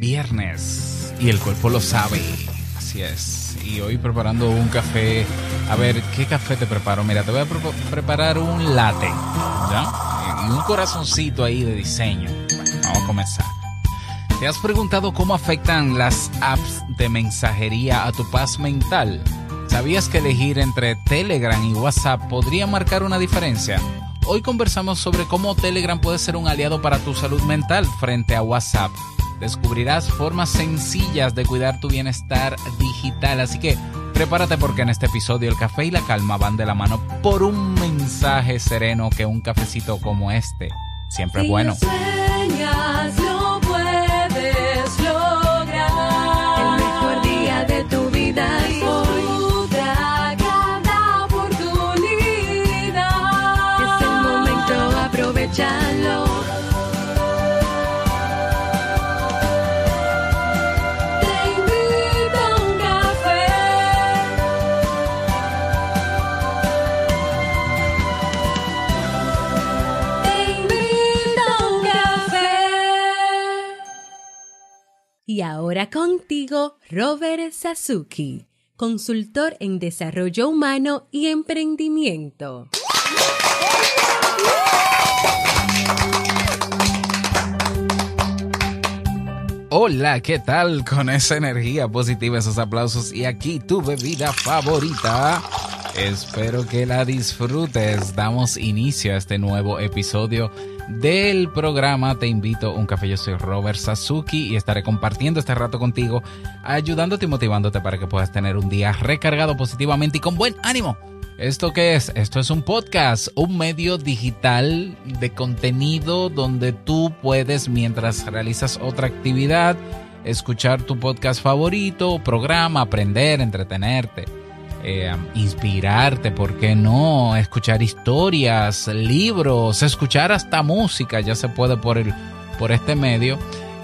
viernes y el cuerpo lo sabe. Así es. Y hoy preparando un café. A ver, ¿qué café te preparo? Mira, te voy a preparar un latte. ¿Ya? Y un corazoncito ahí de diseño. Vamos a comenzar. ¿Te has preguntado cómo afectan las apps de mensajería a tu paz mental? ¿Sabías que elegir entre Telegram y WhatsApp podría marcar una diferencia? Hoy conversamos sobre cómo Telegram puede ser un aliado para tu salud mental frente a WhatsApp descubrirás formas sencillas de cuidar tu bienestar digital. Así que prepárate porque en este episodio el café y la calma van de la mano por un mensaje sereno que un cafecito como este siempre es bueno. Y ahora contigo, Robert Sasuki, consultor en desarrollo humano y emprendimiento. Hola, ¿qué tal? Con esa energía positiva, esos aplausos y aquí tu bebida favorita. Espero que la disfrutes. Damos inicio a este nuevo episodio del programa Te invito un café. Yo soy Robert Sasuki y estaré compartiendo este rato contigo, ayudándote y motivándote para que puedas tener un día recargado positivamente y con buen ánimo. ¿Esto qué es? Esto es un podcast, un medio digital de contenido donde tú puedes, mientras realizas otra actividad, escuchar tu podcast favorito, programa, aprender, entretenerte. Eh, inspirarte, ¿por qué no? Escuchar historias, libros, escuchar hasta música, ya se puede por, por este medio.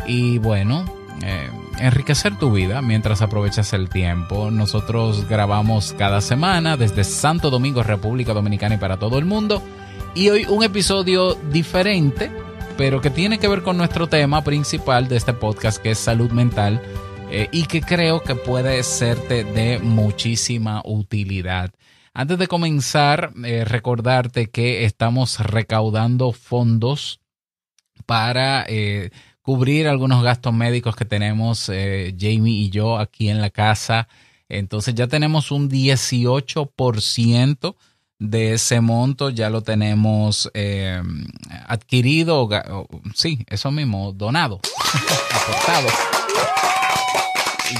Y bueno, eh, enriquecer tu vida mientras aprovechas el tiempo. Nosotros grabamos cada semana desde Santo Domingo, República Dominicana y para todo el mundo. Y hoy un episodio diferente, pero que tiene que ver con nuestro tema principal de este podcast, que es salud mental eh, y que creo que puede serte de muchísima utilidad. Antes de comenzar, eh, recordarte que estamos recaudando fondos para eh, cubrir algunos gastos médicos que tenemos Jamie y yo aquí en la casa. Entonces ya tenemos un 18% de ese monto ya lo tenemos adquirido, sí, eso mismo, donado, aportado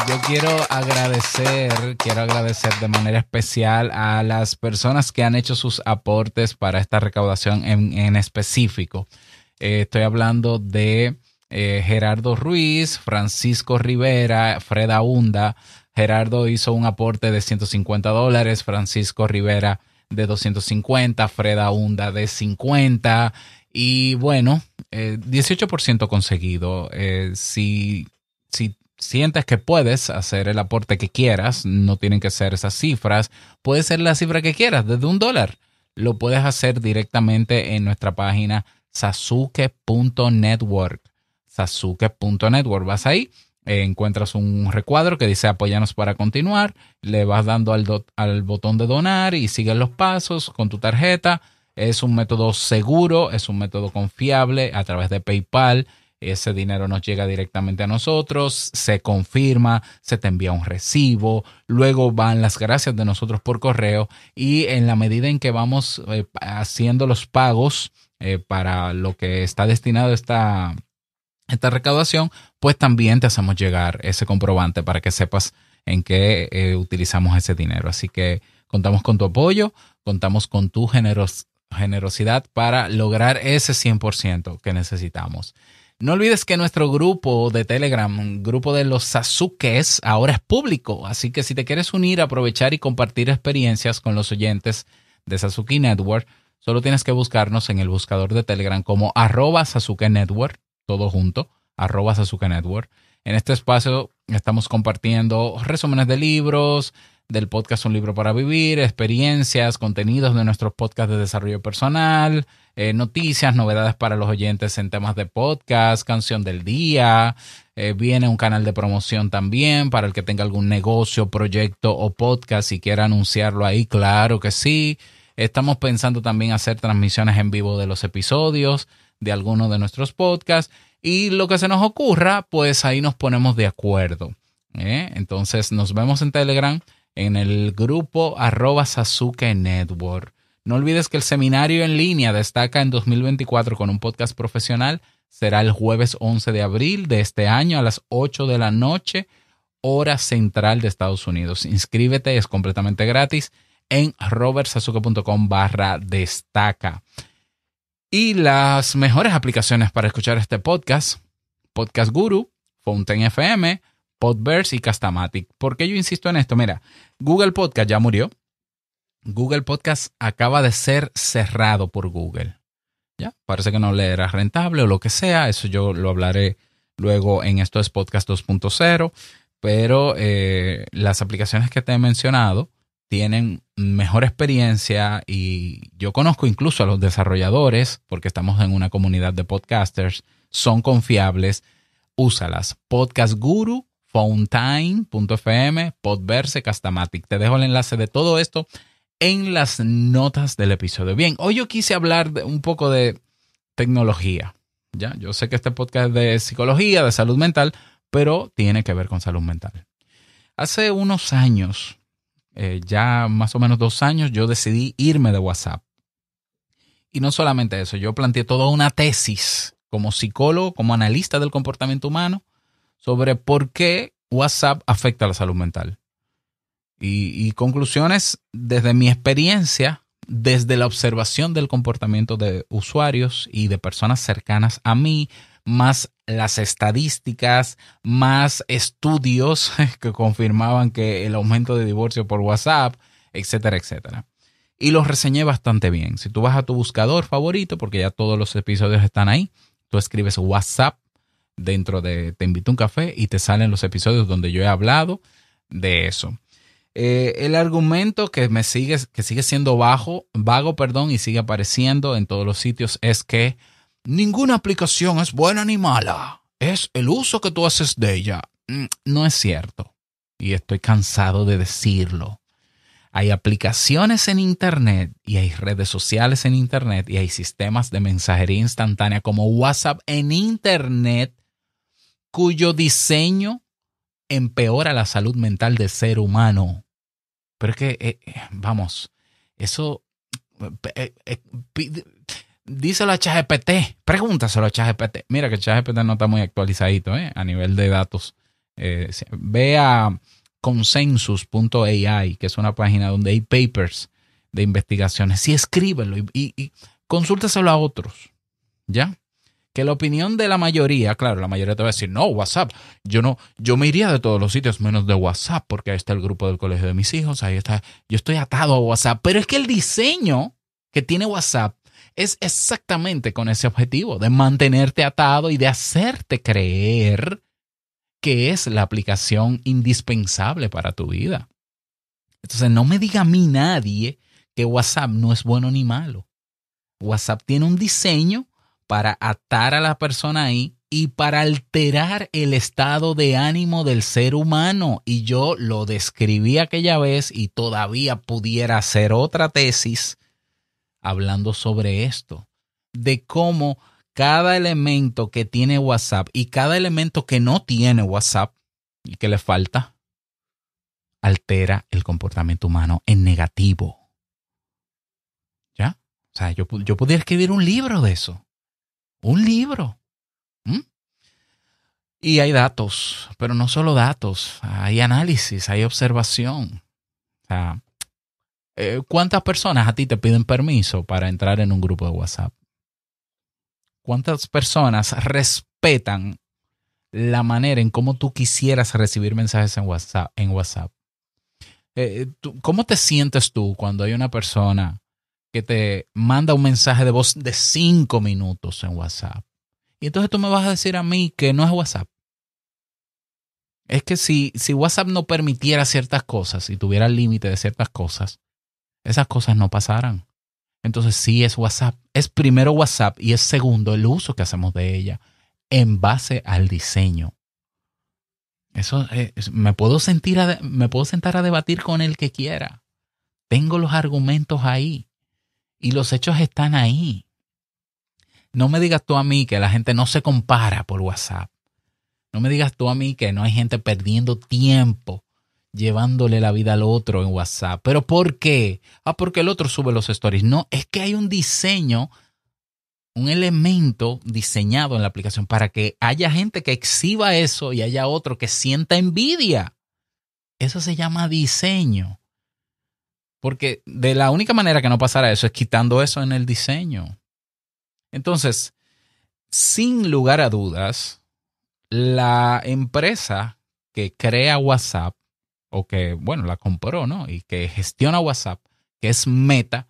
yo quiero agradecer, quiero agradecer de manera especial a las personas que han hecho sus aportes para esta recaudación en, específico. Eh, estoy hablando de eh, Gerardo Ruiz, Francisco Rivera, Freda Hunda. Gerardo hizo un aporte de 150 dólares, Francisco Rivera de 250, Freda Hunda de 50. Y bueno, 18% eh, conseguido. Eh, sientes que puedes hacer el aporte que quieras, no tienen que ser esas cifras, puede ser la cifra que quieras, desde un dólar. Lo puedes hacer directamente en nuestra página sasuke.network. Sasuke.network. Vas ahí, encuentras un recuadro que dice apóyanos para continuar, le vas dando al, al botón de donar y sigues los pasos con tu tarjeta. Es un método seguro, es un método confiable a través de PayPal ese dinero nos llega directamente a nosotros, se confirma, se te envía un recibo, luego van las gracias de nosotros por correo y en la medida en que vamos eh, haciendo los pagos eh, para lo que está destinado esta, esta recaudación, pues también te hacemos llegar ese comprobante para que sepas en qué eh, utilizamos ese dinero. Así que contamos con tu apoyo, contamos con tu generosidad para lograr ese 100% que necesitamos. No olvides que nuestro grupo de Telegram, grupo de los Sasukes, ahora es público, así que si te quieres unir, aprovechar y compartir experiencias con los oyentes de Sasuke Network, solo tienes que buscarnos en el buscador de Telegram como arroba Sasuke Network, todo junto, arroba Sasuke Network. En este espacio estamos compartiendo resúmenes de libros, del podcast Un Libro para Vivir, experiencias, contenidos de nuestros podcasts de desarrollo personal, eh, noticias, novedades para los oyentes en temas de podcast, canción del día. Eh, viene un canal de promoción también para el que tenga algún negocio, proyecto o podcast y quiera anunciarlo ahí, claro que sí. Estamos pensando también hacer transmisiones en vivo de los episodios de algunos de nuestros podcasts y lo que se nos ocurra, pues ahí nos ponemos de acuerdo. ¿eh? Entonces nos vemos en Telegram en el grupo arroba Sasuke Network. No olvides que el seminario en línea destaca en 2024 con un podcast profesional. Será el jueves 11 de abril de este año a las 8 de la noche, hora central de Estados Unidos. Inscríbete, es completamente gratis en robertsasuke.com barra destaca. Y las mejores aplicaciones para escuchar este podcast, Podcast Guru, Fountain FM, Podverse y Castamatic. ¿Por qué yo insisto en esto? Mira, Google Podcast ya murió. Google Podcast acaba de ser cerrado por Google. Ya, parece que no le era rentable o lo que sea. Eso yo lo hablaré luego en esto es Podcast 2.0. Pero eh, las aplicaciones que te he mencionado tienen mejor experiencia y yo conozco incluso a los desarrolladores, porque estamos en una comunidad de podcasters, son confiables, úsalas. Podcast Guru fountain.fm, Podverse, Castamatic. Te dejo el enlace de todo esto en las notas del episodio. Bien, hoy yo quise hablar de un poco de tecnología. Ya, yo sé que este podcast es de psicología, de salud mental, pero tiene que ver con salud mental. Hace unos años, eh, ya más o menos dos años, yo decidí irme de WhatsApp. Y no solamente eso, yo planteé toda una tesis como psicólogo, como analista del comportamiento humano, sobre por qué WhatsApp afecta a la salud mental. Y, y conclusiones desde mi experiencia, desde la observación del comportamiento de usuarios y de personas cercanas a mí, más las estadísticas, más estudios que confirmaban que el aumento de divorcio por WhatsApp, etcétera, etcétera. Y los reseñé bastante bien. Si tú vas a tu buscador favorito, porque ya todos los episodios están ahí, tú escribes WhatsApp dentro de Te invito a un café y te salen los episodios donde yo he hablado de eso. Eh, el argumento que me sigue, que sigue siendo bajo, vago perdón, y sigue apareciendo en todos los sitios es que ninguna aplicación es buena ni mala. Es el uso que tú haces de ella. Mm, no es cierto. Y estoy cansado de decirlo. Hay aplicaciones en Internet y hay redes sociales en Internet y hay sistemas de mensajería instantánea como WhatsApp en Internet cuyo diseño empeora la salud mental del ser humano. Pero es que, eh, vamos, eso... Eh, eh, díselo a ChatGPT, pregúntaselo a ChatGPT. Mira que ChatGPT no está muy actualizadito ¿eh? a nivel de datos. ve a consensus.ai, que es una página donde hay papers de investigaciones. Sí, escríbelo y, y, y consúltaselo a otros. ¿Ya? que la opinión de la mayoría, claro, la mayoría te va a decir, no, WhatsApp, yo no, yo me iría de todos los sitios menos de WhatsApp, porque ahí está el grupo del colegio de mis hijos, ahí está, yo estoy atado a WhatsApp, pero es que el diseño que tiene WhatsApp es exactamente con ese objetivo, de mantenerte atado y de hacerte creer que es la aplicación indispensable para tu vida. Entonces, no me diga a mí nadie que WhatsApp no es bueno ni malo. WhatsApp tiene un diseño para atar a la persona ahí y para alterar el estado de ánimo del ser humano. Y yo lo describí aquella vez y todavía pudiera hacer otra tesis hablando sobre esto, de cómo cada elemento que tiene WhatsApp y cada elemento que no tiene WhatsApp y que le falta, altera el comportamiento humano en negativo. ¿Ya? O sea, yo, yo escribir un libro de eso. Un libro. ¿Mm? Y hay datos, pero no solo datos, hay análisis, hay observación. Eh, ¿cuántas personas a ti te piden permiso para entrar en un grupo de WhatsApp? ¿Cuántas personas respetan la manera en cómo tú quisieras recibir mensajes En WhatsApp? Eh, eh, ¿Cómo te sientes tú cuando hay una persona que te manda un mensaje de voz de cinco minutos en WhatsApp. Y entonces tú me vas a decir a mí que no es WhatsApp. Es que si, si WhatsApp no permitiera ciertas cosas y si tuviera límite de ciertas cosas, esas cosas no pasaran. Entonces sí es WhatsApp. Es primero WhatsApp y es segundo el uso que hacemos de ella en base al diseño. Eso eh, me, puedo me puedo sentar a debatir con el que quiera. Tengo los argumentos ahí. Y los hechos están ahí. No me digas tú a mí que la gente no se compara por WhatsApp. No me digas tú a mí que no hay gente perdiendo tiempo llevándole la vida al otro en WhatsApp. ¿Pero por qué? Ah, porque el otro sube los stories. No, es que hay un diseño, un elemento diseñado en la aplicación para que haya gente que exhiba eso y haya otro que sienta envidia. Eso se llama diseño. Porque de la única manera que no pasará eso es quitando eso en el diseño. Entonces, sin lugar a dudas, la empresa que crea WhatsApp, o que, bueno, la compró, ¿no? Y que gestiona WhatsApp, que es Meta,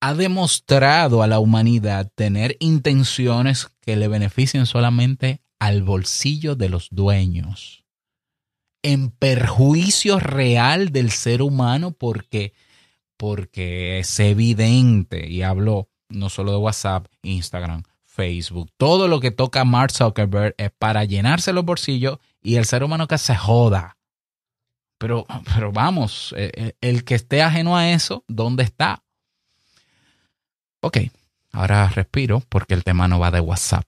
ha demostrado a la humanidad tener intenciones que le beneficien solamente al bolsillo de los dueños, en perjuicio real del ser humano porque porque es evidente y habló no solo de WhatsApp, Instagram, Facebook. Todo lo que toca Mark Zuckerberg es para llenarse los bolsillos y el ser humano que se joda. Pero, pero vamos, eh, eh, el que esté ajeno a eso, ¿dónde está? Ok, ahora respiro porque el tema no va de WhatsApp,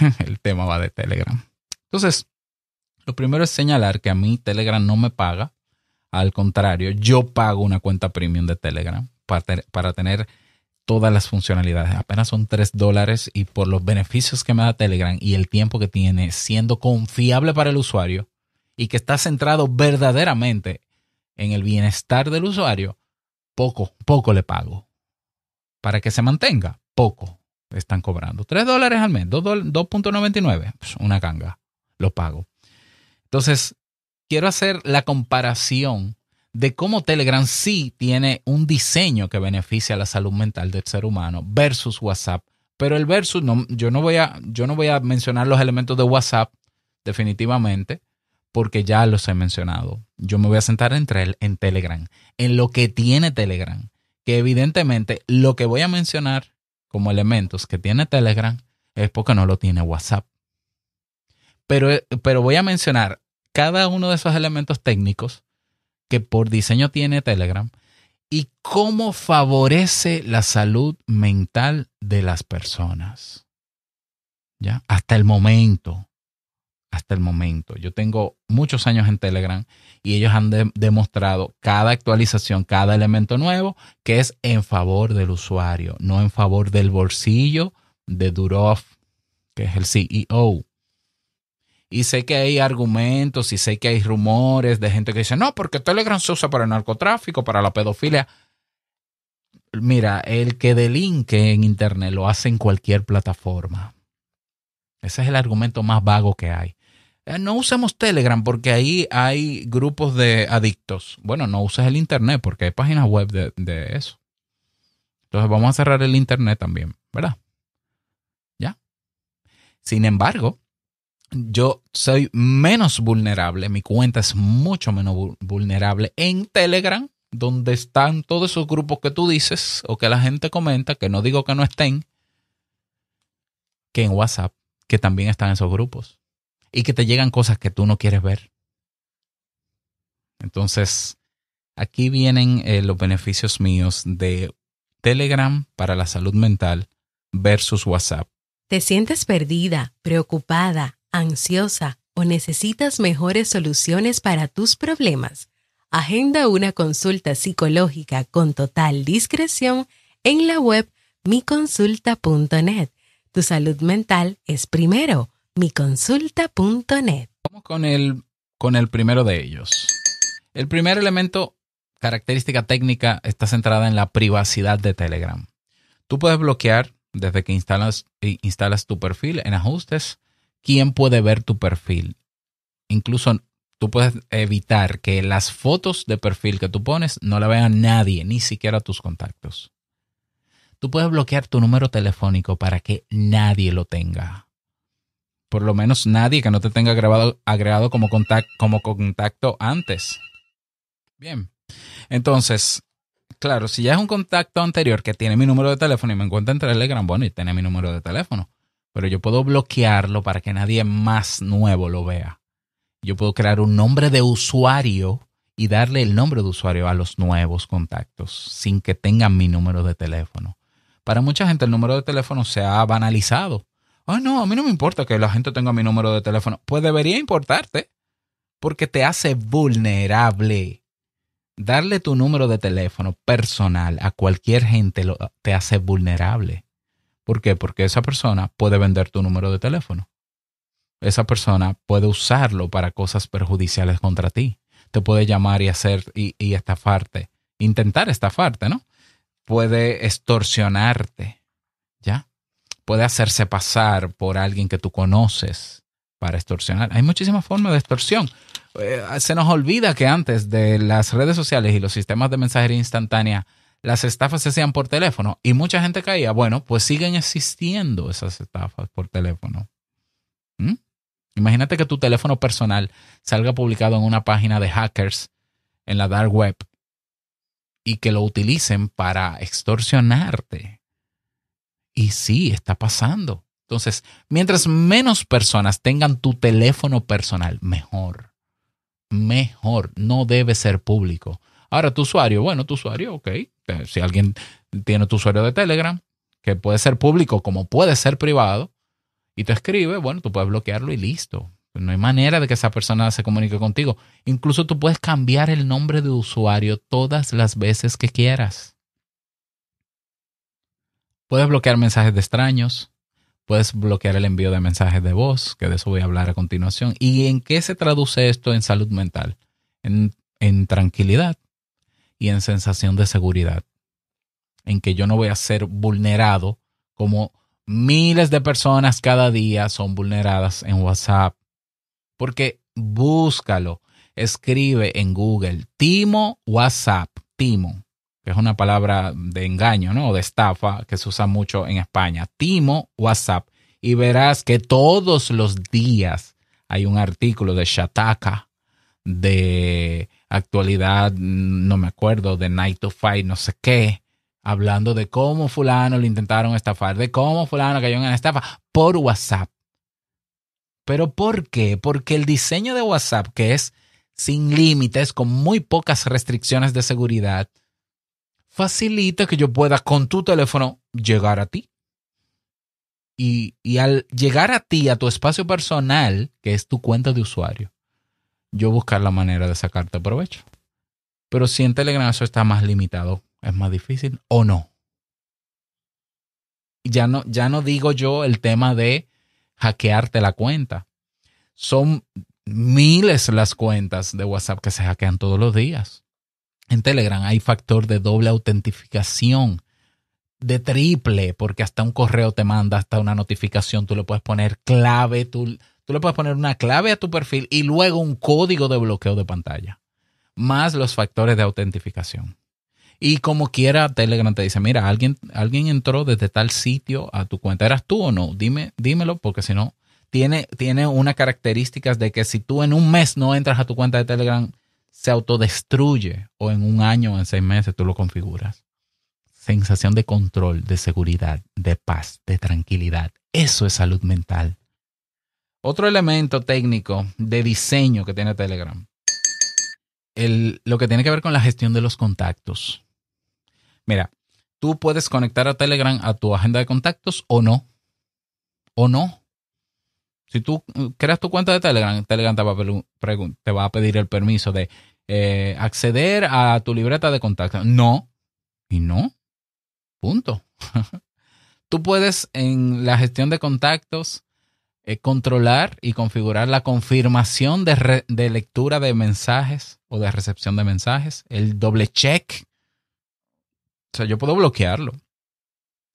el tema va de Telegram. Entonces, lo primero es señalar que a mí Telegram no me paga, al contrario, yo pago una cuenta premium de Telegram para, para tener todas las funcionalidades. Apenas son 3 dólares y por los beneficios que me da Telegram y el tiempo que tiene siendo confiable para el usuario y que está centrado verdaderamente en el bienestar del usuario, poco, poco le pago. Para que se mantenga, poco están cobrando. 3 dólares al mes, 2.99, pues una ganga, lo pago. Entonces, quiero hacer la comparación de cómo Telegram sí tiene un diseño que beneficia la salud mental del ser humano versus WhatsApp. Pero el versus, no, yo, no voy a, yo no voy a mencionar los elementos de WhatsApp definitivamente, porque ya los he mencionado. Yo me voy a sentar entre él en Telegram, en lo que tiene Telegram, que evidentemente lo que voy a mencionar como elementos que tiene Telegram es porque no lo tiene WhatsApp. Pero, pero voy a mencionar cada uno de esos elementos técnicos que por diseño tiene Telegram y cómo favorece la salud mental de las personas. ¿Ya? Hasta el momento. Hasta el momento. Yo tengo muchos años en Telegram y ellos han demostrado cada actualización, cada elemento nuevo, que es en favor del usuario, no en favor del bolsillo de Durov, que es el CEO. Y sé que hay argumentos y sé que hay rumores de gente que dice, no, porque Telegram se usa para el narcotráfico, para la pedofilia. Mira, el que delinque en Internet lo hace en cualquier plataforma. Ese es el argumento más vago que hay. Eh, no usemos Telegram porque ahí hay grupos de adictos. Bueno, no uses el Internet porque hay páginas web de, de eso. Entonces vamos a cerrar el Internet también, ¿verdad? ¿Ya? Sin embargo, yo soy menos vulnerable, mi cuenta es mucho menos vulnerable en Telegram, donde están todos esos grupos que tú dices o que la gente comenta, que no digo que no estén, que en WhatsApp, que también están esos grupos y que te llegan cosas que tú no quieres ver. Entonces, aquí vienen eh, los beneficios míos de Telegram para la salud mental versus WhatsApp. ¿Te sientes perdida, preocupada? ansiosa o necesitas mejores soluciones para tus problemas, agenda una consulta psicológica con total discreción en la web miconsulta.net. Tu salud mental es primero, miconsulta.net. Vamos con el, con el primero de ellos. El primer elemento, característica técnica, está centrada en la privacidad de Telegram. Tú puedes bloquear desde que instalas, eh, instalas tu perfil en ajustes quién puede ver tu perfil. Incluso tú puedes evitar que las fotos de perfil que tú pones no la vea nadie, ni siquiera tus contactos. Tú puedes bloquear tu número telefónico para que nadie lo tenga. Por lo menos nadie que no te tenga agregado como, como contacto antes. Bien, entonces, claro, si ya es un contacto anterior que tiene mi número de teléfono y me encuentra en Telegram, bueno, y tiene mi número de teléfono pero yo puedo bloquearlo para que nadie más nuevo lo vea. Yo puedo crear un nombre de usuario y darle el nombre de usuario a los nuevos contactos sin que tengan mi número de teléfono. Para mucha gente el número de teléfono se ha banalizado. Ay no, a mí no me importa que la gente tenga mi número de teléfono. Pues debería importarte porque te hace vulnerable. Darle tu número de teléfono personal a cualquier gente te hace vulnerable. ¿Por qué? Porque esa persona puede vender tu número de teléfono. Esa persona puede usarlo para cosas perjudiciales contra ti. Te puede llamar y hacer y, estafarte, intentar estafarte, ¿no? Puede extorsionarte, ¿ya? Puede hacerse pasar por alguien que tú conoces para extorsionar. Hay muchísimas formas de extorsión. Eh, se nos olvida que antes de las redes sociales y los sistemas de mensajería instantánea las estafas se hacían por teléfono y mucha gente caía. Bueno, pues siguen existiendo esas estafas por teléfono. ¿Mm? Imagínate que tu teléfono personal salga publicado en una página de hackers en la dark web y que lo utilicen para extorsionarte. Y sí, está pasando. Entonces, mientras menos personas tengan tu teléfono personal, mejor. Mejor. No debe ser público. Ahora, tu usuario, bueno, tu usuario, ok. Eh, si alguien tiene tu usuario de Telegram, que puede ser público como puede ser privado, y te escribe, bueno, tú puedes bloquearlo y listo. No hay manera de que esa persona se comunique contigo. Incluso tú puedes cambiar el nombre de usuario todas las veces que quieras. Puedes bloquear mensajes de extraños, puedes bloquear el envío de mensajes de voz, que de eso voy a hablar a continuación. ¿Y en qué se traduce esto en salud mental? En, en tranquilidad, y en sensación de seguridad, en que yo no voy a ser vulnerado como miles de personas cada día son vulneradas en WhatsApp. Porque búscalo, escribe en Google Timo WhatsApp, Timo, que es una palabra de engaño, ¿no? O de estafa que se usa mucho en España. Timo WhatsApp. Y verás que todos los días hay un artículo de Shataka de actualidad, no me acuerdo, de Night to Fight, no sé qué, hablando de cómo fulano le intentaron estafar, de cómo fulano cayó en la estafa por WhatsApp. ¿Pero por qué? Porque el diseño de WhatsApp, que es sin límites, con muy pocas restricciones de seguridad, facilita que yo pueda con tu teléfono llegar a ti. Y, y al llegar a ti, a tu espacio personal, que es tu cuenta de usuario, yo buscar la manera de sacarte provecho. Pero si en Telegram eso está más limitado, es más difícil o no. Ya no, ya no digo yo el tema de hackearte la cuenta. Son miles las cuentas de WhatsApp que se hackean todos los días. En Telegram hay factor de doble autentificación, de triple, porque hasta un correo te manda, hasta una notificación, tú le puedes poner clave, tú, Tú le puedes poner una clave a tu perfil y luego un código de bloqueo de pantalla, más los factores de autentificación. Y como quiera, Telegram te dice, mira, alguien, alguien entró desde tal sitio a tu cuenta. ¿Eras tú o no? Dime, dímelo, porque si no, tiene, tiene unas características de que si tú en un mes no entras a tu cuenta de Telegram, se autodestruye o en un año o en seis meses tú lo configuras. Sensación de control, de seguridad, de paz, de tranquilidad. Eso es salud mental. Otro elemento técnico de diseño que tiene Telegram, lo que tiene que ver con la gestión de los contactos. Mira, tú puedes conectar a Telegram a tu agenda de contactos o no. O no. Si tú eh, creas tu cuenta de Telegram, Telegram te va a, pedir el permiso de eh, acceder a tu libreta de contactos. No. Y no. Punto. tú puedes en la gestión de contactos es eh, controlar y configurar la confirmación de, de, lectura de mensajes o de recepción de mensajes, el doble check. O sea, yo puedo bloquearlo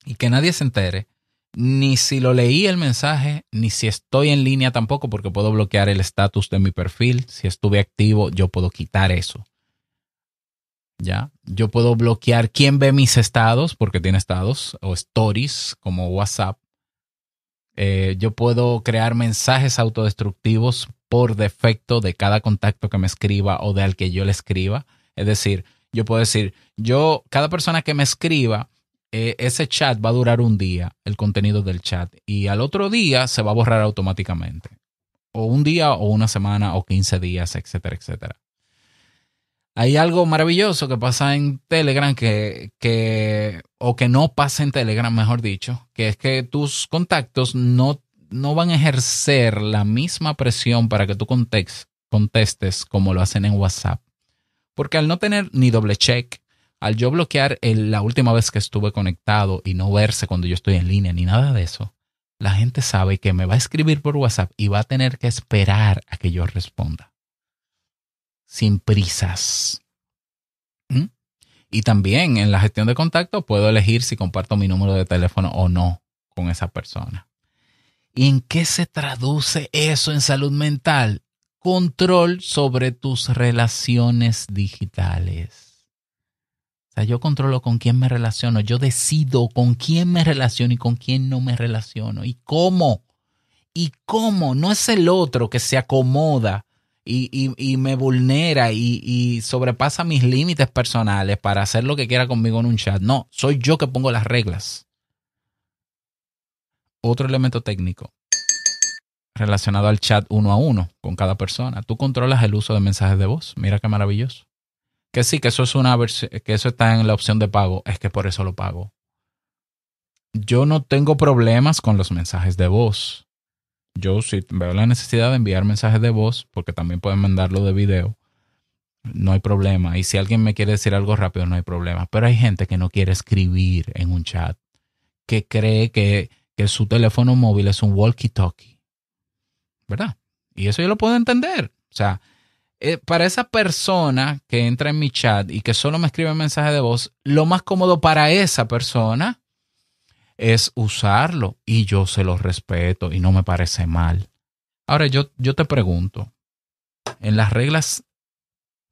y que nadie se entere, ni si lo leí el mensaje, ni si estoy en línea tampoco, porque puedo bloquear el estatus de mi perfil. Si estuve activo, yo puedo quitar eso. ¿Ya? Yo puedo bloquear quién ve mis estados, porque tiene estados o stories como WhatsApp eh, yo puedo crear mensajes autodestructivos por defecto de cada contacto que me escriba o de al que yo le escriba. Es decir, yo puedo decir, yo, cada persona que me escriba, eh, ese chat va a durar un día, el contenido del chat, y al otro día se va a borrar automáticamente. O un día, o una semana, o 15 días, etcétera, etcétera. Hay algo maravilloso que pasa en Telegram que, o que no pasa en Telegram, mejor dicho, que es que tus contactos no, no van a ejercer la misma presión para que tú contestes como lo hacen en WhatsApp. Porque al no tener ni doble check, al yo bloquear la última vez que estuve conectado y no verse cuando yo estoy en línea ni nada de eso, la gente sabe que me va a escribir por WhatsApp y va a tener que esperar a que yo responda sin prisas. ¿Mm? Y también en la gestión de contacto puedo elegir si comparto mi número de teléfono o no con esa persona. ¿Y en qué se traduce eso en salud mental? Control sobre tus relaciones digitales. O sea, yo controlo con quién me relaciono, yo decido con quién me relaciono y con quién no me relaciono y cómo. Y cómo no es el otro que se acomoda y, me vulnera y, y, sobrepasa mis límites personales para hacer lo que quiera conmigo en un chat. No, soy yo que pongo las reglas. Otro elemento técnico relacionado al chat uno a uno con cada persona. Tú controlas el uso de mensajes de voz. Mira qué maravilloso. Que sí, que eso es una que eso está en la opción de pago. Es que por eso lo pago. Yo no tengo problemas con los mensajes de voz yo si veo la necesidad de enviar mensajes de voz, porque también pueden mandarlo de video, no hay problema. Y si alguien me quiere decir algo rápido, no hay problema. Pero hay gente que no quiere escribir en un chat, que cree que, su teléfono móvil es un walkie-talkie. ¿Verdad? Y eso yo lo puedo entender. O sea, eh, para esa persona que entra en mi chat y que solo me escribe mensajes de voz, lo más cómodo para esa persona es usarlo y yo se lo respeto y no me parece mal. Ahora yo, yo te pregunto, en las reglas,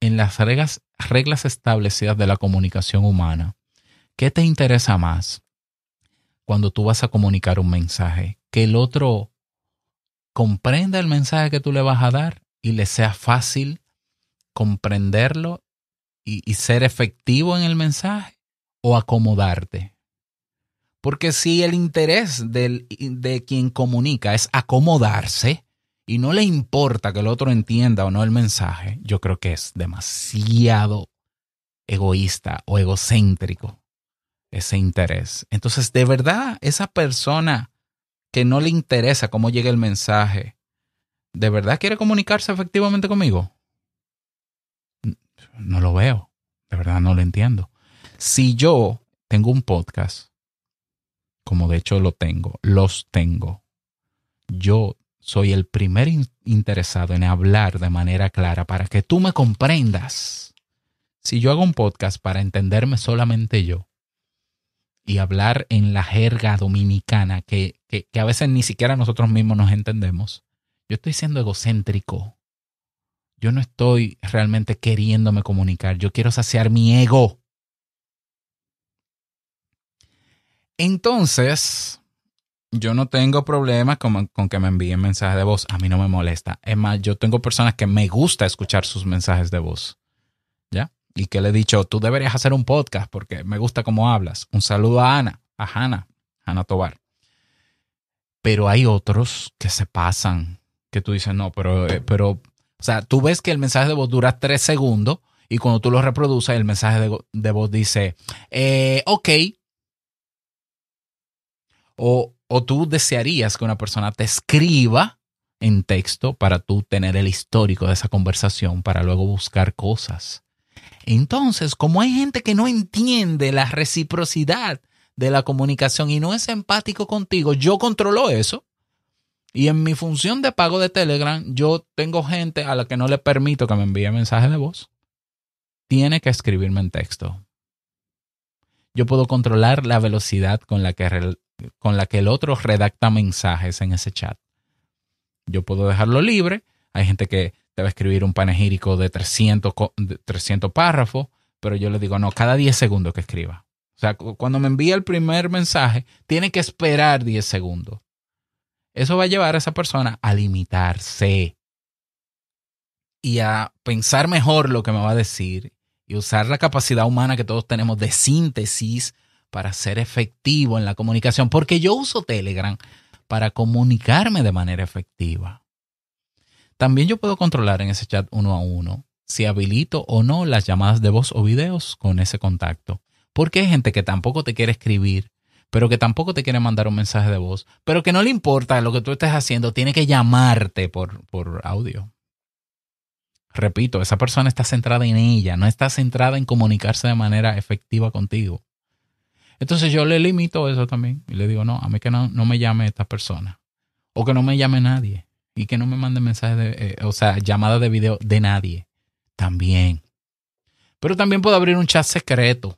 en las reglas, reglas establecidas de la comunicación humana, ¿qué te interesa más cuando tú vas a comunicar un mensaje? Que el otro comprenda el mensaje que tú le vas a dar y le sea fácil comprenderlo y ser efectivo en el mensaje o acomodarte. Porque si el interés de quien comunica es acomodarse y no le importa que el otro entienda o no el mensaje, yo creo que es demasiado egoísta o egocéntrico ese interés. Entonces, de verdad, esa persona que no le interesa cómo llega el mensaje, ¿de verdad quiere comunicarse efectivamente conmigo? No lo veo, de verdad no lo entiendo. Si yo tengo un podcast, como de hecho lo tengo, los tengo. Yo soy el primer interesado en hablar de manera clara para que tú me comprendas. Si yo hago un podcast para entenderme solamente yo y hablar en la jerga dominicana que, que a veces ni siquiera nosotros mismos nos entendemos, yo estoy siendo egocéntrico. Yo no estoy realmente queriéndome comunicar. Yo quiero saciar mi ego. Entonces, yo no tengo problemas con, que me envíen mensajes de voz. A mí no me molesta. Es más, yo tengo personas que me gusta escuchar sus mensajes de voz. ¿Ya? Y que le he dicho, tú deberías hacer un podcast porque me gusta cómo hablas. Un saludo a Ana, a Hanna, Hanna Tobar. Pero hay otros que se pasan, que tú dices, no, pero, eh, pero, o sea, tú ves que el mensaje de voz dura tres segundos y cuando tú lo reproduces, el mensaje de, voz dice, eh, ok, o, tú desearías que una persona te escriba en texto para tú tener el histórico de esa conversación para luego buscar cosas. Entonces, como hay gente que no entiende la reciprocidad de la comunicación y no es empático contigo, yo controlo eso. Y en mi función de pago de Telegram, yo tengo gente a la que no le permito que me envíe mensajes de voz. Tiene que escribirme en texto. Yo puedo controlar la velocidad con la que con la que el otro redacta mensajes en ese chat. Yo puedo dejarlo libre. Hay gente que te va a escribir un panegírico de 300, párrafos, pero yo le digo, no, cada 10 segundos que escriba. O sea, cuando me envía el primer mensaje, tiene que esperar 10 segundos. Eso va a llevar a esa persona a limitarse y a pensar mejor lo que me va a decir y usar la capacidad humana que todos tenemos de síntesis para ser efectivo en la comunicación, porque yo uso Telegram para comunicarme de manera efectiva. También yo puedo controlar en ese chat uno a uno si habilito o no las llamadas de voz o videos con ese contacto. Porque hay gente que tampoco te quiere escribir, pero que tampoco te quiere mandar un mensaje de voz, pero que no le importa lo que tú estés haciendo, tiene que llamarte por, por audio. Repito, esa persona está centrada en ella, no está centrada en comunicarse de manera efectiva contigo. Entonces yo le limito eso también y le digo, no, a mí que no, me llame esta persona o que no me llame nadie y que no me mande mensajes, eh, o sea, llamadas de video de nadie también. Pero también puedo abrir un chat secreto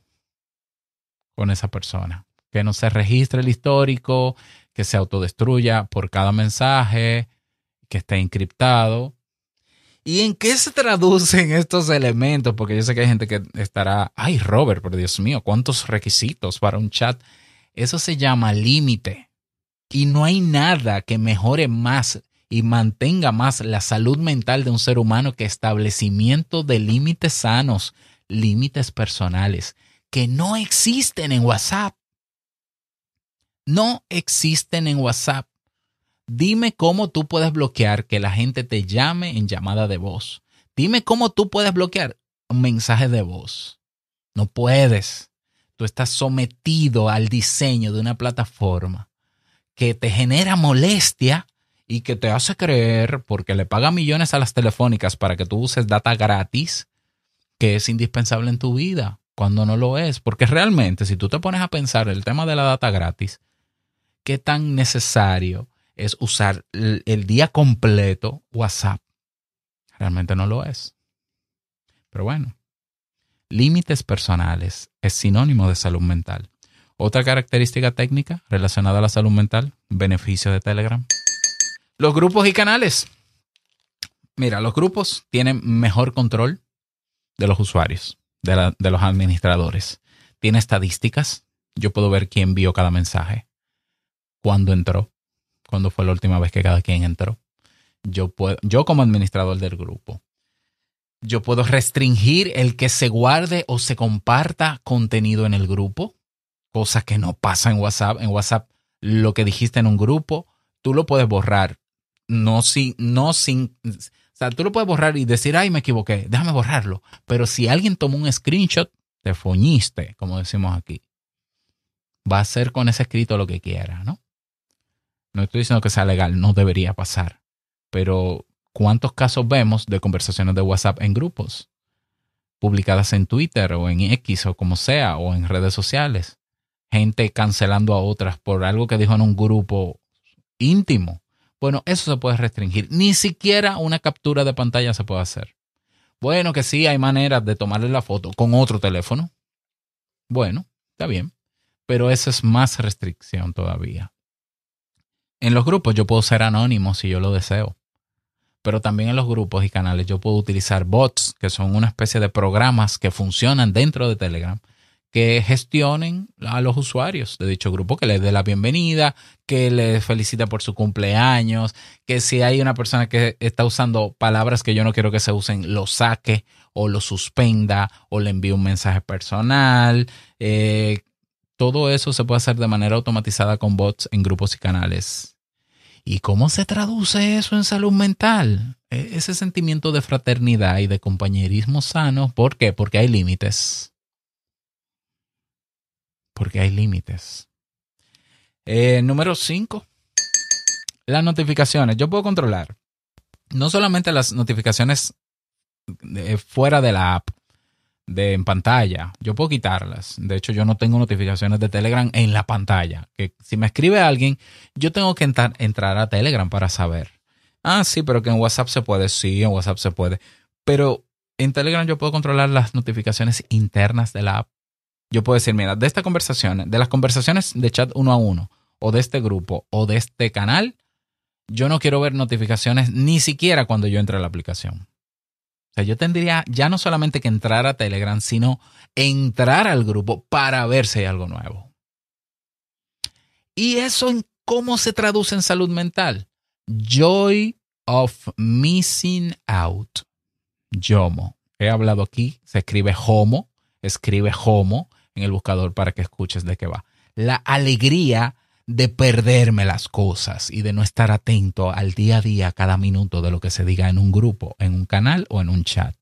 con esa persona, que no se registre el histórico, que se autodestruya por cada mensaje, que esté encriptado ¿Y en qué se traducen estos elementos? Porque yo sé que hay gente que estará, ay Robert, por Dios mío, ¿cuántos requisitos para un chat? Eso se llama límite. Y no hay nada que mejore más y mantenga más la salud mental de un ser humano que establecimiento de límites sanos, límites personales, que no existen en WhatsApp. No existen en WhatsApp. Dime cómo tú puedes bloquear que la gente te llame en llamada de voz. Dime cómo tú puedes bloquear un mensaje de voz. No puedes. Tú estás sometido al diseño de una plataforma que te genera molestia y que te hace creer, porque le paga millones a las telefónicas para que tú uses data gratis, que es indispensable en tu vida, cuando no lo es. Porque realmente, si tú te pones a pensar el tema de la data gratis, ¿qué tan necesario es usar el, día completo WhatsApp. Realmente no lo es. Pero bueno, límites personales es sinónimo de salud mental. Otra característica técnica relacionada a la salud mental, beneficio de Telegram. Los grupos y canales. Mira, los grupos tienen mejor control de los usuarios, de, de los administradores. Tiene estadísticas. Yo puedo ver quién vio cada mensaje, cuándo entró, cuándo fue la última vez que cada quien entró. Yo, puedo, yo como administrador del grupo, yo puedo restringir el que se guarde o se comparta contenido en el grupo, cosa que no pasa en WhatsApp. En WhatsApp, lo que dijiste en un grupo, tú lo puedes borrar. No sin, no sin, o sea, tú lo puedes borrar y decir, ay, me equivoqué, déjame borrarlo. Pero si alguien tomó un screenshot, te foñiste, como decimos aquí. Va a hacer con ese escrito lo que quiera, ¿no? No estoy diciendo que sea legal, no debería pasar. Pero, ¿cuántos casos vemos de conversaciones de WhatsApp en grupos? Publicadas en Twitter o en X o como sea, o en redes sociales. Gente cancelando a otras por algo que dijo en un grupo íntimo. Bueno, eso se puede restringir. Ni siquiera una captura de pantalla se puede hacer. Bueno, que sí, hay maneras de tomarle la foto con otro teléfono. Bueno, está bien. Pero esa es más restricción todavía. En los grupos yo puedo ser anónimo si yo lo deseo. Pero también en los grupos y canales yo puedo utilizar bots, que son una especie de programas que funcionan dentro de Telegram, que gestionen a los usuarios de dicho grupo, que les dé la bienvenida, que les felicita por su cumpleaños, que si hay una persona que está usando palabras que yo no quiero que se usen, lo saque o lo suspenda o le envíe un mensaje personal. Eh, todo eso se puede hacer de manera automatizada con bots en grupos y canales ¿Y cómo se traduce eso en salud mental? E, ese sentimiento de fraternidad y de compañerismo sano, ¿por qué? Porque hay límites. Porque hay límites. Eh, número 5. Las notificaciones. Yo puedo controlar no solamente las notificaciones fuera de la app, de en pantalla. Yo puedo quitarlas. De hecho, yo no tengo notificaciones de Telegram en la pantalla. Que si me escribe alguien, yo tengo que entrar, a Telegram para saber. Ah, sí, pero que en WhatsApp se puede. Sí, en WhatsApp se puede. Pero en Telegram yo puedo controlar las notificaciones internas de la app. Yo puedo decir, mira, de esta conversación, de las conversaciones de chat uno a uno, o de este grupo, o de este canal, yo no quiero ver notificaciones ni siquiera cuando yo entre a la aplicación. O sea, yo tendría ya no solamente que entrar a Telegram, sino entrar al grupo para ver si hay algo nuevo. ¿Y eso en cómo se traduce en salud mental? Joy of missing out. Yomo. He hablado aquí, se escribe homo, escribe homo en el buscador para que escuches de qué va. La alegría de perderme las cosas y de no estar atento al día a día, cada minuto de lo que se diga en un grupo, en un canal o en un chat.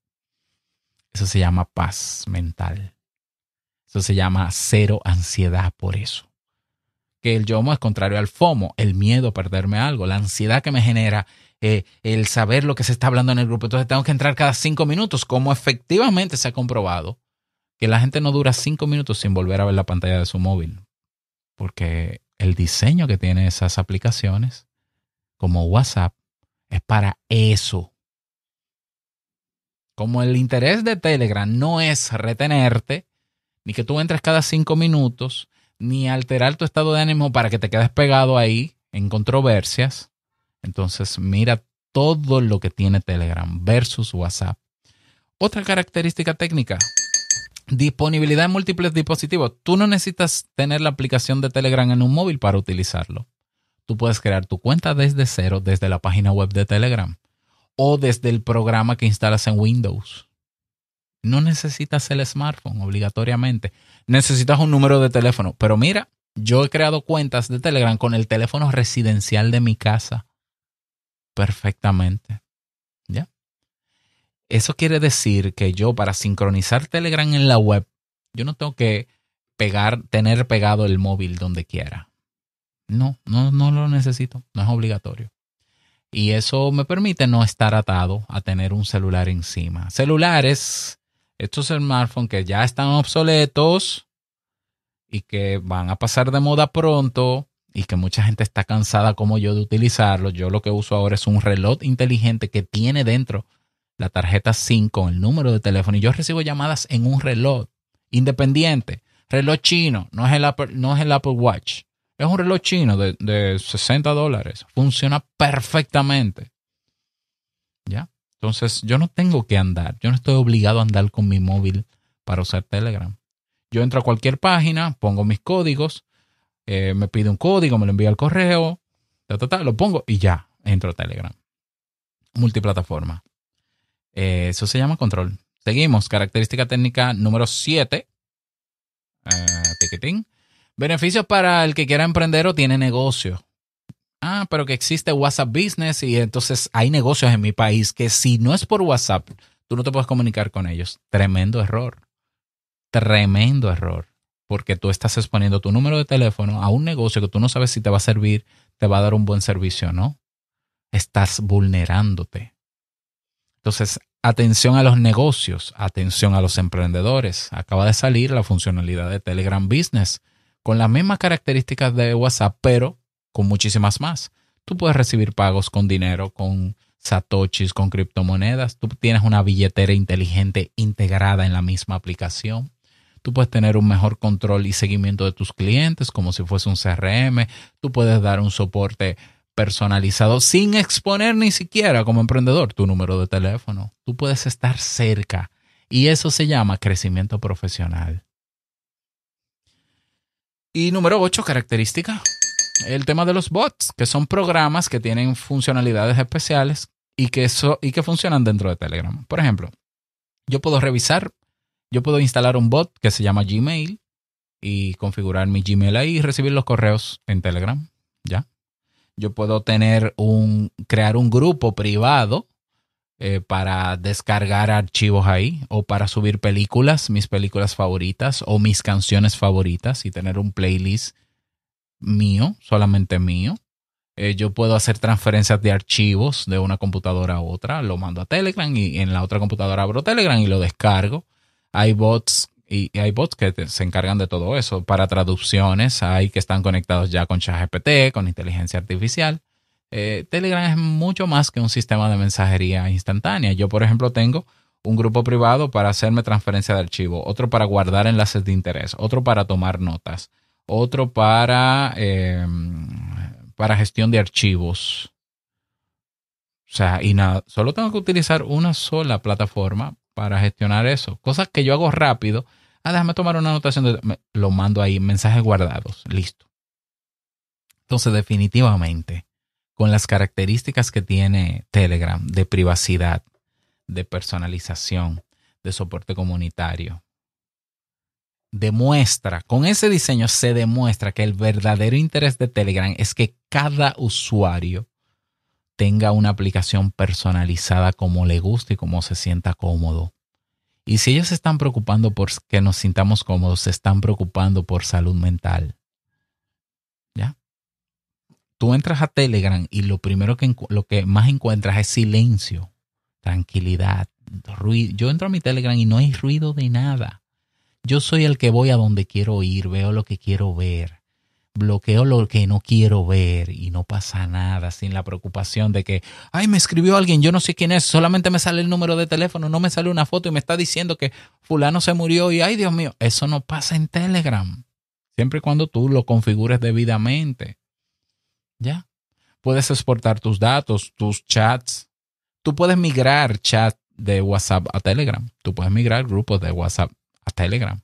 Eso se llama paz mental. Eso se llama cero ansiedad por eso. Que el yomo es contrario al FOMO, el miedo a perderme algo, la ansiedad que me genera eh, el saber lo que se está hablando en el grupo. Entonces tengo que entrar cada cinco minutos, como efectivamente se ha comprobado que la gente no dura cinco minutos sin volver a ver la pantalla de su móvil, porque el diseño que tienen esas aplicaciones, como WhatsApp, es para eso. Como el interés de Telegram no es retenerte, ni que tú entres cada cinco minutos, ni alterar tu estado de ánimo para que te quedes pegado ahí en controversias, entonces mira todo lo que tiene Telegram versus WhatsApp. Otra característica técnica, Disponibilidad en múltiples dispositivos. Tú no necesitas tener la aplicación de Telegram en un móvil para utilizarlo. Tú puedes crear tu cuenta desde cero, desde la página web de Telegram o desde el programa que instalas en Windows. No necesitas el smartphone obligatoriamente. Necesitas un número de teléfono. Pero mira, yo he creado cuentas de Telegram con el teléfono residencial de mi casa perfectamente. Eso quiere decir que yo para sincronizar Telegram en la web, yo no tengo que pegar, tener pegado el móvil donde quiera. No, no, no lo necesito, no es obligatorio. Y eso me permite no estar atado a tener un celular encima. Celulares, estos smartphones que ya están obsoletos y que van a pasar de moda pronto y que mucha gente está cansada como yo de utilizarlos. Yo lo que uso ahora es un reloj inteligente que tiene dentro la tarjeta SIM con el número de teléfono y yo recibo llamadas en un reloj independiente, reloj chino, no es el Apple, no es el Apple Watch. Es un reloj chino de, 60 dólares. Funciona perfectamente. ¿Ya? Entonces, yo no tengo que andar. Yo no estoy obligado a andar con mi móvil para usar Telegram. Yo entro a cualquier página, pongo mis códigos, eh, me pide un código, me lo envía al correo, ta, lo pongo y ya entro a Telegram. Multiplataforma. Eh, eso se llama control. Seguimos. Característica técnica número 7. Ah, Ticketing. Beneficios para el que quiera emprender o tiene negocio. Ah, pero que existe WhatsApp Business y entonces hay negocios en mi país que si no es por WhatsApp, tú no te puedes comunicar con ellos. Tremendo error. Tremendo error. Porque tú estás exponiendo tu número de teléfono a un negocio que tú no sabes si te va a servir, te va a dar un buen servicio o no. Estás vulnerándote. Entonces, atención a los negocios, atención a los emprendedores. Acaba de salir la funcionalidad de Telegram Business con las mismas características de WhatsApp, pero con muchísimas más. Tú puedes recibir pagos con dinero, con satoshis, con criptomonedas. Tú tienes una billetera inteligente integrada en la misma aplicación. Tú puedes tener un mejor control y seguimiento de tus clientes como si fuese un CRM. Tú puedes dar un soporte personalizado sin exponer ni siquiera como emprendedor tu número de teléfono. Tú puedes estar cerca y eso se llama crecimiento profesional. Y número 8, característica. El tema de los bots, que son programas que tienen funcionalidades especiales y que, eso y que funcionan dentro de Telegram. Por ejemplo, yo puedo revisar, yo puedo instalar un bot que se llama Gmail y configurar mi Gmail ahí y recibir los correos en Telegram. ¿Ya? Yo puedo tener un, crear un grupo privado eh, para descargar archivos ahí o para subir películas, mis películas favoritas o mis canciones favoritas y tener un playlist mío, solamente mío. Eh, yo puedo hacer transferencias de archivos de una computadora a otra, lo mando a Telegram y en la otra computadora abro Telegram y lo descargo. Hay bots y, hay bots que se encargan de todo eso. Para traducciones hay que están conectados ya con ChatGPT, con inteligencia artificial. Eh, Telegram es mucho más que un sistema de mensajería instantánea. Yo, por ejemplo, tengo un grupo privado para hacerme transferencia de archivo, otro para guardar enlaces de interés, otro para tomar notas, otro para, em, para gestión de archivos. O sea, y nada, solo tengo que utilizar una sola plataforma para gestionar eso. Cosas que yo hago rápido Ah, déjame tomar una anotación. De... Lo mando ahí, mensajes guardados, listo. Entonces, definitivamente, con las características que tiene Telegram de privacidad, de personalización, de soporte comunitario, demuestra, con ese diseño se demuestra que el verdadero interés de Telegram es que cada usuario tenga una aplicación personalizada como le guste y como se sienta cómodo. Y si ellos se están preocupando por que nos sintamos cómodos, se están preocupando por salud mental. ¿Ya? Tú entras a Telegram y lo primero que, lo que más encuentras es silencio, tranquilidad, ruido. Yo entro a mi Telegram y no hay ruido de nada. Yo soy el que voy a donde quiero ir, veo lo que quiero ver bloqueo lo que no quiero ver y no pasa nada sin la preocupación de que, ay, me escribió alguien, yo no sé quién es, solamente me sale el número de teléfono, no me sale una foto y me está diciendo que fulano se murió y, ay, Dios mío, eso no pasa en Telegram, siempre y cuando tú lo configures debidamente. ¿Ya? Puedes exportar tus datos, tus chats. Tú puedes migrar chat de WhatsApp a Telegram. Tú puedes migrar grupos de WhatsApp a Telegram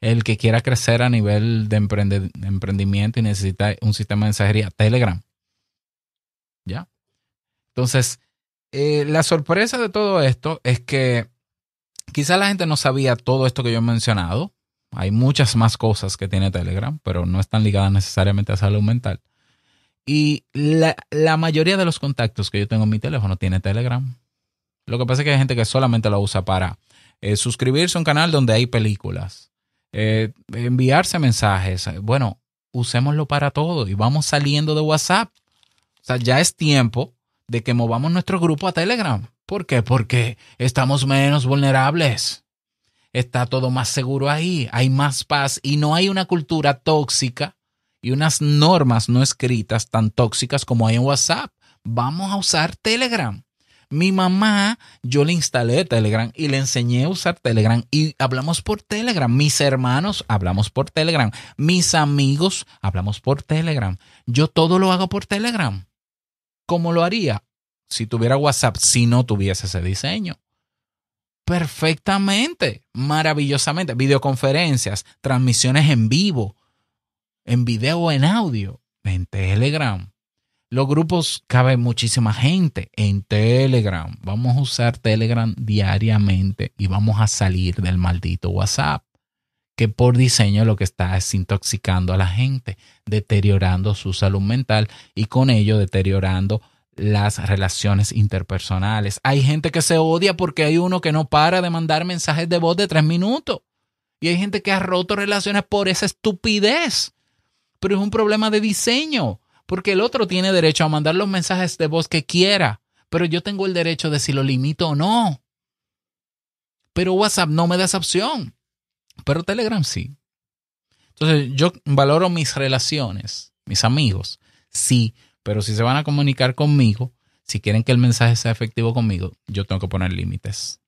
el que quiera crecer a nivel de emprendimiento y necesita un sistema de mensajería, Telegram. ¿Ya? Entonces, eh, la sorpresa de todo esto es que quizá la gente no sabía todo esto que yo he mencionado. Hay muchas más cosas que tiene Telegram, pero no están ligadas necesariamente a salud mental. Y la, mayoría de los contactos que yo tengo en mi teléfono tiene Telegram. Lo que pasa es que hay gente que solamente lo usa para eh, suscribirse a un canal donde hay películas eh, enviarse mensajes. Bueno, usémoslo para todo y vamos saliendo de WhatsApp. O sea, ya es tiempo de que movamos nuestro grupo a Telegram. ¿Por qué? Porque estamos menos vulnerables. Está todo más seguro ahí, hay más paz y no hay una cultura tóxica y unas normas no escritas tan tóxicas como hay en WhatsApp. Vamos a usar Telegram. Mi mamá, yo le instalé Telegram y le enseñé a usar Telegram y hablamos por Telegram. Mis hermanos hablamos por Telegram. Mis amigos hablamos por Telegram. Yo todo lo hago por Telegram. ¿Cómo lo haría? Si tuviera WhatsApp, si no tuviese ese diseño perfectamente, maravillosamente. Videoconferencias, transmisiones en vivo, en video o en audio, en Telegram. Los grupos cabe muchísima gente en Telegram. Vamos a usar Telegram diariamente y vamos a salir del maldito WhatsApp, que por diseño lo que está es intoxicando a la gente, deteriorando su salud mental y con ello deteriorando las relaciones interpersonales. Hay gente que se odia porque hay uno que no para de mandar mensajes de voz de tres minutos. Y hay gente que ha roto relaciones por esa estupidez. Pero es un problema de diseño. Porque el otro tiene derecho a mandar los mensajes de voz que quiera, pero yo tengo el derecho de si lo limito o no. Pero WhatsApp no me da esa opción, pero Telegram sí. Entonces yo valoro mis relaciones, mis amigos, sí, pero si se van a comunicar conmigo, si quieren que el mensaje sea efectivo conmigo, yo tengo que poner límites.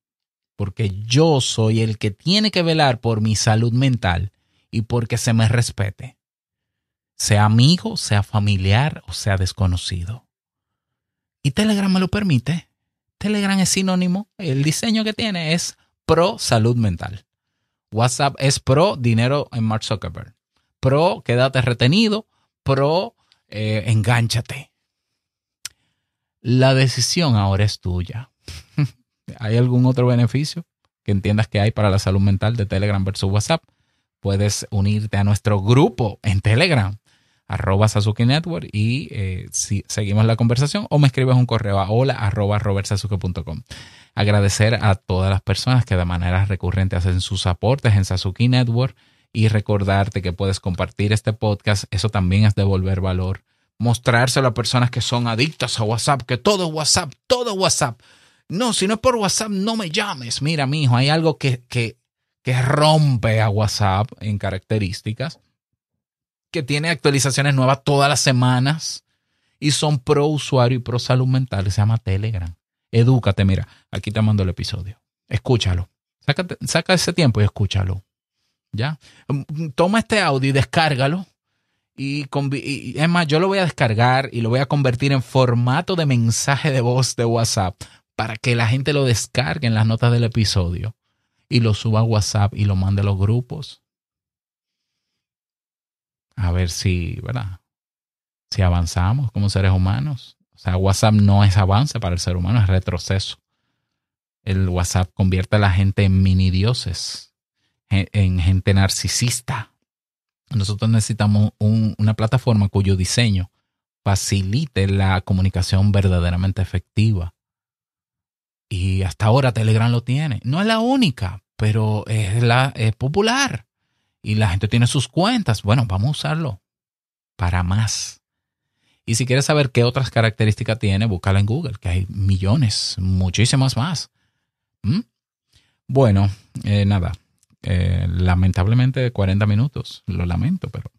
Porque yo soy el que tiene que velar por mi salud mental y porque se me respete sea amigo, sea familiar o sea desconocido. Y Telegram me lo permite. Telegram es sinónimo, el diseño que tiene es pro salud mental. WhatsApp es pro dinero en Mark Zuckerberg. Pro quédate retenido, pro eh, engánchate. La decisión ahora es tuya. ¿Hay algún otro beneficio que entiendas que hay para la salud mental de Telegram versus WhatsApp? Puedes unirte a nuestro grupo en Telegram arroba Sasuke Network y eh, si seguimos la conversación o me escribes un correo a hola arroba robertsasuke.com. Agradecer a todas las personas que de manera recurrente hacen sus aportes en Sasuke Network y recordarte que puedes compartir este podcast. Eso también es devolver valor. Mostrárselo a personas que son adictas a WhatsApp, que todo WhatsApp, todo WhatsApp. No, si no es por WhatsApp, no me llames. Mira, mijo, hay algo que, que, que rompe a WhatsApp en características que tiene actualizaciones nuevas todas las semanas y son pro usuario y pro salud mental. Se llama Telegram. Edúcate, mira, aquí te mando el episodio. Escúchalo. saca ese tiempo y escúchalo. ¿Ya? Mm, toma este audio y descárgalo. Y, y, es más, yo lo voy a descargar y lo voy a convertir en formato de mensaje de voz de WhatsApp para que la gente lo descargue en las notas del episodio y lo suba a WhatsApp y lo mande a los grupos a ver si, ¿verdad? Si avanzamos como seres humanos. O sea, WhatsApp no es avance para el ser humano, es retroceso. El WhatsApp convierte a la gente en mini dioses, en gente narcisista. Nosotros necesitamos una plataforma cuyo diseño facilite la comunicación verdaderamente efectiva. Y hasta ahora Telegram lo tiene. No es la única, pero es la es popular y la gente tiene sus cuentas. Bueno, vamos a usarlo para más. Y si quieres saber qué otras características tiene, búscala en Google, que hay millones, muchísimas más. ¿Mm? Bueno, eh, nada. Eh, lamentablemente 40 minutos, lo lamento, pero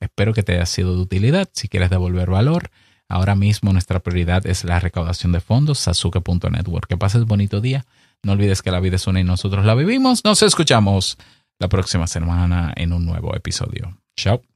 espero que te haya sido de utilidad. Si quieres devolver valor, ahora mismo nuestra prioridad es la recaudación de fondos, sasuke.network. Que pases bonito día. No olvides que la vida es una y nosotros la vivimos. Nos escuchamos la próxima semana en un nuevo episodio. Chao.